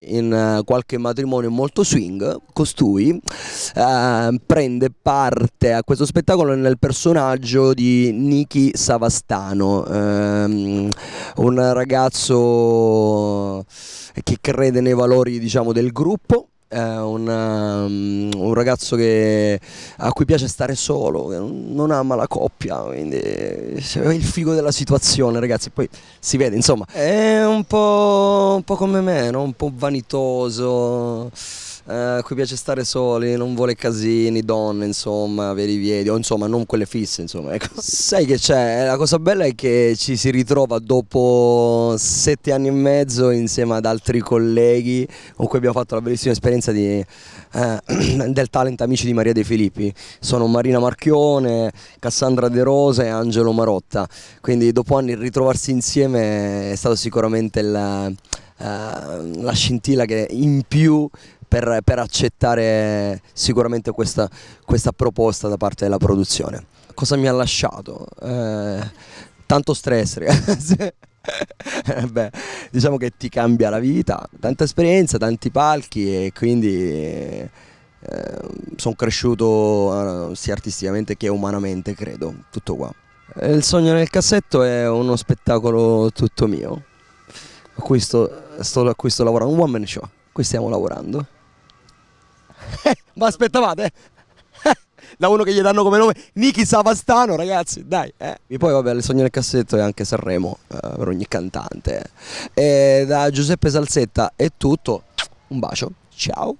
in eh, qualche matrimonio molto swing, costui eh, prende parte a questo spettacolo nel personaggio di Niki Savastano, ehm, un ragazzo che crede nei valori diciamo, del gruppo. Eh, un, um, ragazzo che, a cui piace stare solo, che non, non ama la coppia, quindi è il figo della situazione ragazzi, poi si vede insomma, è un po', un po come me, no? un po' vanitoso. Eh, a cui piace stare soli, non vuole casini, donne, insomma, veri viedi, o insomma non quelle fisse, insomma. Ecco. Sai che c'è, eh, la cosa bella è che ci si ritrova dopo sette anni e mezzo insieme ad altri colleghi con cui abbiamo fatto la bellissima esperienza di, eh, del talent Amici di Maria De Filippi. Sono Marina Marchione, Cassandra De Rosa e Angelo Marotta, quindi dopo anni ritrovarsi insieme è stato sicuramente la, uh, la scintilla che in più per, per accettare sicuramente questa, questa, proposta da parte della produzione. Cosa mi ha lasciato? Eh, tanto stress ragazzi. Eh, beh, diciamo che ti cambia la vita, tanta esperienza, tanti palchi e quindi eh, sono cresciuto eh, sia artisticamente che umanamente, credo, tutto qua. Il sogno nel cassetto è uno spettacolo tutto mio, a cui sto, sto, a cui sto lavorando, un one man show, qui stiamo lavorando ma aspettavate? Da uno che gli danno come nome Niki Savastano, ragazzi, dai. Eh. E poi, vabbè, il sogno nel cassetto è anche Sanremo eh, per ogni cantante. E eh, da Giuseppe Salsetta è tutto. Un bacio, ciao.